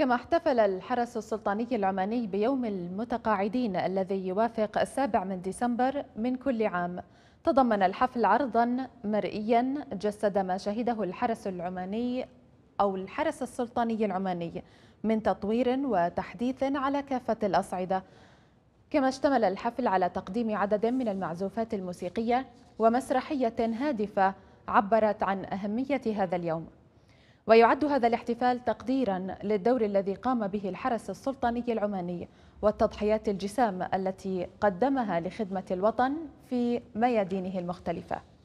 كما احتفل الحرس السلطاني العماني بيوم المتقاعدين الذي يوافق السابع من ديسمبر من كل عام تضمن الحفل عرضا مرئيا جسد ما شهده الحرس العماني أو الحرس السلطاني العماني من تطوير وتحديث على كافة الأصعدة كما اشتمل الحفل على تقديم عدد من المعزوفات الموسيقية ومسرحية هادفة عبرت عن أهمية هذا اليوم ويعد هذا الاحتفال تقديرا للدور الذي قام به الحرس السلطاني العماني والتضحيات الجسام التي قدمها لخدمة الوطن في ميادينه المختلفة